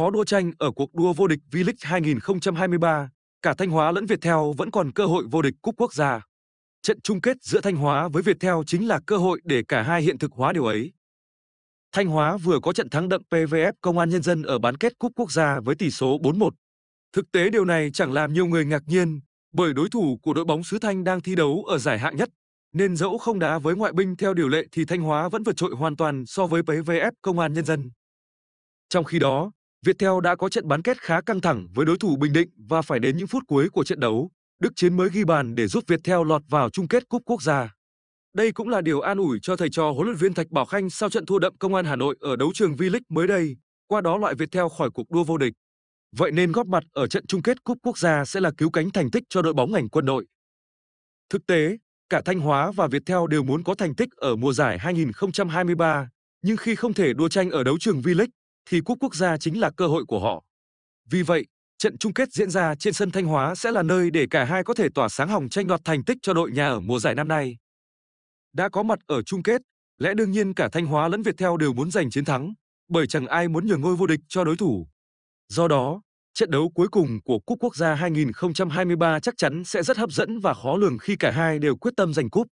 khó đua tranh ở cuộc đua vô địch V-League 2023, cả Thanh Hóa lẫn Viettel vẫn còn cơ hội vô địch cúp quốc gia. Trận chung kết giữa Thanh Hóa với Viettel chính là cơ hội để cả hai hiện thực hóa điều ấy. Thanh Hóa vừa có trận thắng đậm PVF Công an Nhân dân ở bán kết cúp quốc gia với tỷ số 4-1. Thực tế điều này chẳng làm nhiều người ngạc nhiên, bởi đối thủ của đội bóng xứ Thanh đang thi đấu ở giải hạng nhất, nên dẫu không đá với ngoại binh theo điều lệ thì Thanh Hóa vẫn vượt trội hoàn toàn so với PVF Công an Nhân dân. Trong khi đó, Viettel đã có trận bán kết khá căng thẳng với đối thủ Bình Định và phải đến những phút cuối của trận đấu, Đức Chiến mới ghi bàn để giúp Viettel lọt vào chung kết Cúp Quốc gia. Đây cũng là điều an ủi cho thầy trò huấn luyện viên Thạch Bảo Khanh sau trận thua đậm Công an Hà Nội ở đấu trường V-League mới đây, qua đó loại Viettel khỏi cuộc đua vô địch. Vậy nên góp mặt ở trận chung kết Cúp Quốc gia sẽ là cứu cánh thành tích cho đội bóng ngành quân đội. Thực tế, cả Thanh Hóa và Viettel đều muốn có thành tích ở mùa giải 2023, nhưng khi không thể đua tranh ở đấu trường V-League thì cúp quốc gia chính là cơ hội của họ. Vì vậy, trận chung kết diễn ra trên sân Thanh Hóa sẽ là nơi để cả hai có thể tỏa sáng hòng tranh đoạt thành tích cho đội nhà ở mùa giải năm nay. Đã có mặt ở chung kết, lẽ đương nhiên cả Thanh Hóa lẫn Viettel đều muốn giành chiến thắng, bởi chẳng ai muốn nhường ngôi vô địch cho đối thủ. Do đó, trận đấu cuối cùng của Cúp Quốc gia 2023 chắc chắn sẽ rất hấp dẫn và khó lường khi cả hai đều quyết tâm giành cúp.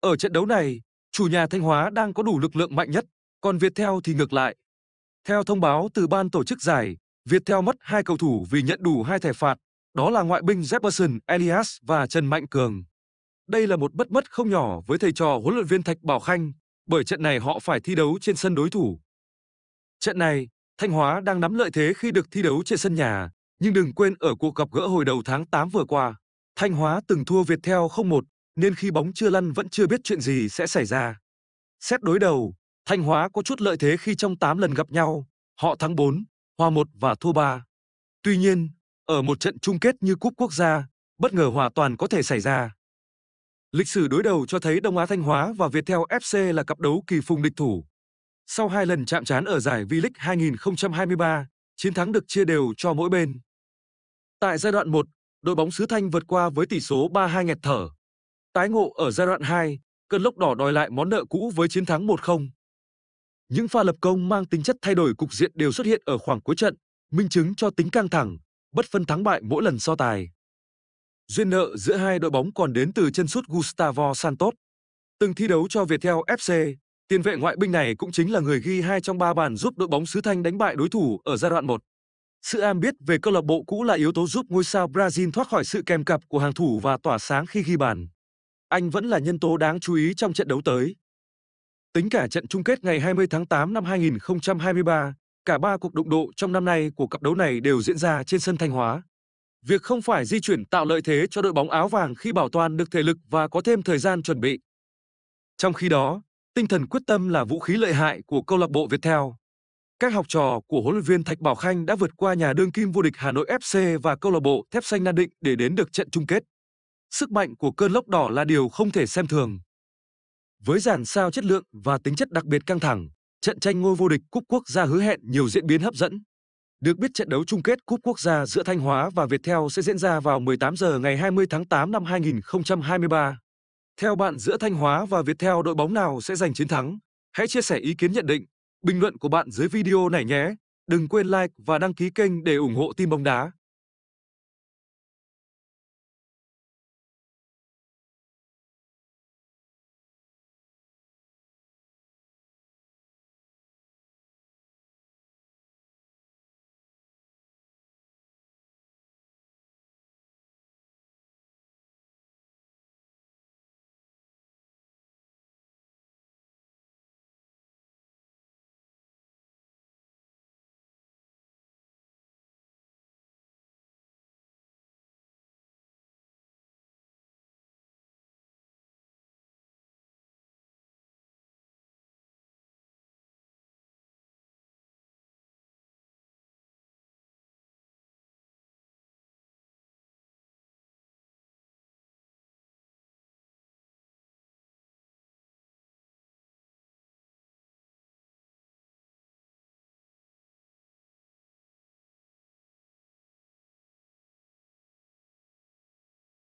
Ở trận đấu này, chủ nhà Thanh Hóa đang có đủ lực lượng mạnh nhất, còn Viettel thì ngược lại, theo thông báo từ ban tổ chức giải, Viettel mất hai cầu thủ vì nhận đủ hai thẻ phạt, đó là ngoại binh Jefferson Elias và Trần Mạnh Cường. Đây là một bất mất không nhỏ với thầy trò huấn luyện viên Thạch Bảo Khanh, bởi trận này họ phải thi đấu trên sân đối thủ. Trận này, Thanh Hóa đang nắm lợi thế khi được thi đấu trên sân nhà, nhưng đừng quên ở cuộc gặp gỡ hồi đầu tháng 8 vừa qua, Thanh Hóa từng thua Viettel 0-1, nên khi bóng chưa lăn vẫn chưa biết chuyện gì sẽ xảy ra. Xét đối đầu, Thanh Hóa có chút lợi thế khi trong 8 lần gặp nhau, họ thắng 4, hòa 1 và thua 3. Tuy nhiên, ở một trận chung kết như Cúp Quốc gia, bất ngờ hòa toàn có thể xảy ra. Lịch sử đối đầu cho thấy Đông Á Thanh Hóa và Viettel FC là cặp đấu kỳ phùng địch thủ. Sau hai lần chạm trán ở giải V-League 2023, chiến thắng được chia đều cho mỗi bên. Tại giai đoạn 1, đội bóng xứ Thanh vượt qua với tỷ số 3-2 nghẹt thở. Tái ngộ ở giai đoạn 2, cơn lốc đỏ đòi lại món nợ cũ với chiến thắng 1-0. Những pha lập công mang tính chất thay đổi cục diện đều xuất hiện ở khoảng cuối trận, minh chứng cho tính căng thẳng, bất phân thắng bại mỗi lần so tài. Duyên nợ giữa hai đội bóng còn đến từ chân sút Gustavo Santos. Từng thi đấu cho Viettel FC, tiền vệ ngoại binh này cũng chính là người ghi hai trong ba bàn giúp đội bóng xứ Thanh đánh bại đối thủ ở giai đoạn 1. Sự am biết về câu lạc bộ cũ là yếu tố giúp ngôi sao Brazil thoát khỏi sự kèm cặp của hàng thủ và tỏa sáng khi ghi bàn. Anh vẫn là nhân tố đáng chú ý trong trận đấu tới. Tính cả trận chung kết ngày 20 tháng 8 năm 2023, cả ba cuộc đụng độ trong năm nay của cặp đấu này đều diễn ra trên sân Thanh Hóa. Việc không phải di chuyển tạo lợi thế cho đội bóng áo vàng khi bảo toàn được thể lực và có thêm thời gian chuẩn bị. Trong khi đó, tinh thần quyết tâm là vũ khí lợi hại của câu lạc bộ Viettel. Các học trò của huấn luyện viên Thạch Bảo Khanh đã vượt qua nhà đương kim vô địch Hà Nội FC và câu lạc bộ Thép Xanh Nam Định để đến được trận chung kết. Sức mạnh của cơn lốc đỏ là điều không thể xem thường. Với dàn sao chất lượng và tính chất đặc biệt căng thẳng, trận tranh ngôi vô địch Cúp Quốc gia hứa hẹn nhiều diễn biến hấp dẫn. Được biết trận đấu chung kết Cúp Quốc gia giữa Thanh Hóa và Viettel sẽ diễn ra vào 18 giờ ngày 20 tháng 8 năm 2023. Theo bạn giữa Thanh Hóa và Viettel đội bóng nào sẽ giành chiến thắng? Hãy chia sẻ ý kiến nhận định, bình luận của bạn dưới video này nhé. Đừng quên like và đăng ký kênh để ủng hộ team bóng đá.